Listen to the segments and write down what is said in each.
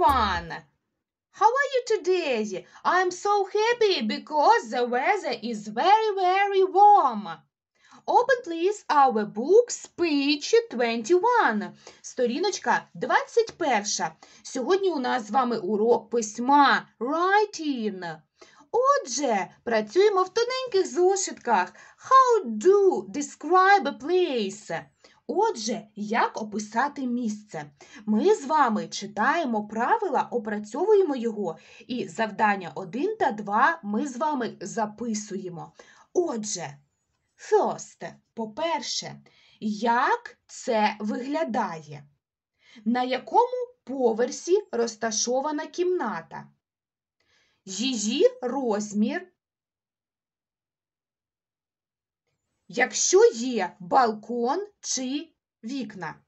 everyone! How are you today? I'm so happy because the weather is very, very warm. Open, please, our books, page 21. Сторіночка 21. Сьогодні у нас з вами урок письма Writing. Отже, працюємо в тоненьких зошитках. How do describe a place? Отже, як описати місце? Ми з вами читаємо правила, опрацьовуємо його, і завдання 1 та 2 ми з вами записуємо. Отже, first, по-перше, як це виглядає? На якому поверсі розташована кімната? Її розмір, якщо є балкон чи вікна,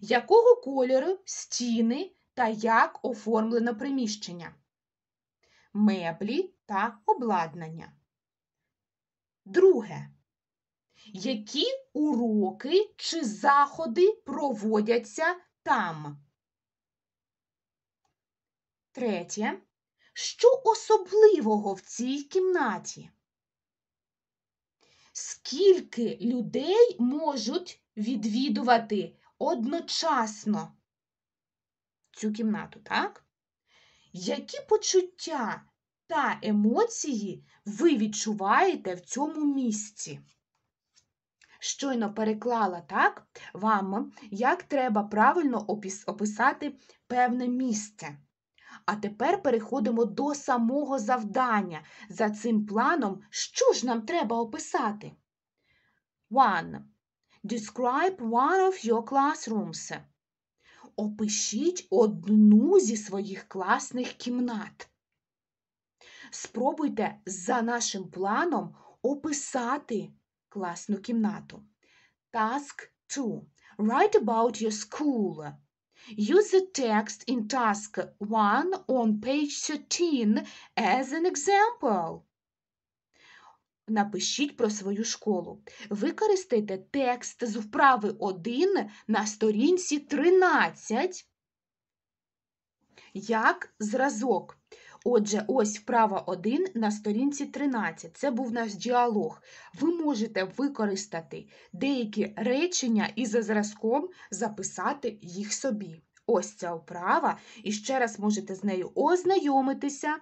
якого кольору стіни та як оформлено приміщення, меблі та обладнання. Друге. Які уроки чи заходи проводяться там? Третє. Що особливого в цій кімнаті? скільки людей можуть відвідувати одночасно цю кімнату, так? Які почуття та емоції ви відчуваєте в цьому місці? Щойно переклала так вам, як треба правильно описати певне місце. А тепер переходимо до самого завдання. За цим планом, що ж нам треба описати? 1. Describe one of your classrooms. Опишіть одну зі своїх класних кімнат. Спробуйте за нашим планом описати класну кімнату. Task 2. Write about your school. Use the text in task 1 on page 13 as an example. Напишіть про свою школу. Використайте текст з вправи 1 на сторінці 13 як зразок. Отже, ось вправа 1 на сторінці 13. Це був наш діалог. Ви можете використати деякі речення і за зразком записати їх собі. Ось ця вправа. І ще раз можете з нею ознайомитися.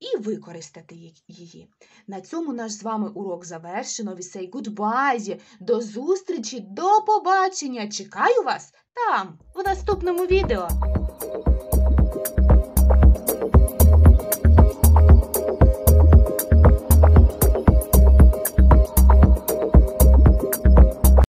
І використати її. На цьому наш з вами урок завершено. We say goodbye. До зустрічі, до побачення! Чекаю вас там, в наступному відео!